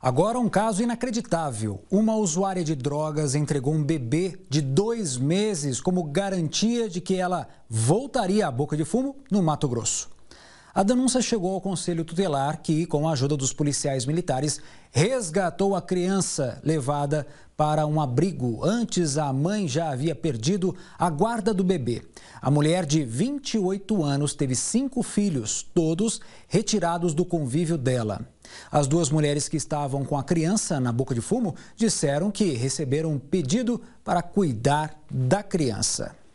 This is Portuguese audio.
Agora, um caso inacreditável. Uma usuária de drogas entregou um bebê de dois meses como garantia de que ela voltaria à boca de fumo no Mato Grosso. A denúncia chegou ao Conselho Tutelar, que, com a ajuda dos policiais militares, resgatou a criança levada para um abrigo. Antes, a mãe já havia perdido a guarda do bebê. A mulher de 28 anos teve cinco filhos, todos retirados do convívio dela. As duas mulheres que estavam com a criança na boca de fumo disseram que receberam um pedido para cuidar da criança.